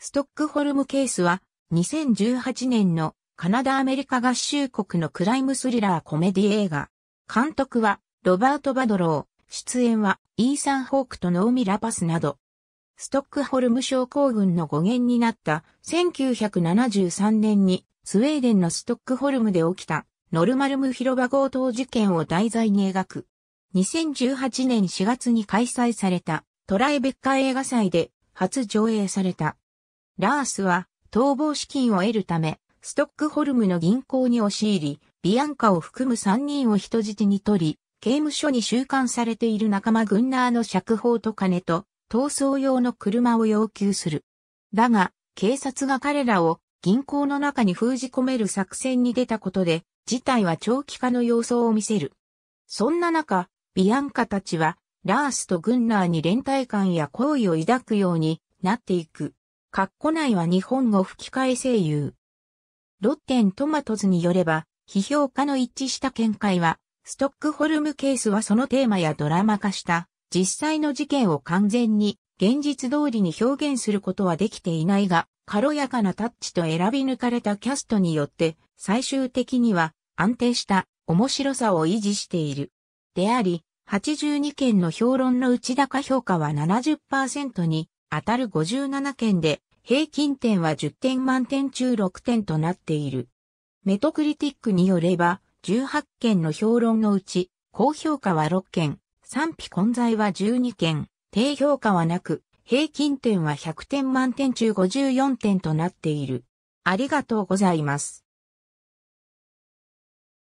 ストックホルムケースは2018年のカナダアメリカ合衆国のクライムスリラーコメディ映画。監督はロバート・バドロー、出演はイーサン・ホークとノーミ・ラパスなど。ストックホルム症候群の語源になった1973年にスウェーデンのストックホルムで起きたノルマルム広場強盗事件を題材に描く。2018年4月に開催されたトライベッカー映画祭で初上映されたラースは逃亡資金を得るため、ストックホルムの銀行に押し入り、ビアンカを含む3人を人質に取り、刑務所に収監されている仲間グンナーの釈放と金と、逃走用の車を要求する。だが、警察が彼らを銀行の中に封じ込める作戦に出たことで、事態は長期化の様相を見せる。そんな中、ビアンカたちは、ラースとグンナーに連帯感や好意を抱くようになっていく。カッコ内は日本語吹き替え声優。ロッテントマトズによれば、批評家の一致した見解は、ストックホルムケースはそのテーマやドラマ化した実際の事件を完全に現実通りに表現することはできていないが、軽やかなタッチと選び抜かれたキャストによって最終的には安定した面白さを維持している。であり、82件の評論の内高評価は70%に当たる57件で、平均点は10点満点中6点となっている。メトクリティックによれば、18件の評論のうち、高評価は6件、賛否混在は12件、低評価はなく、平均点は100点満点中54点となっている。ありがとうございます。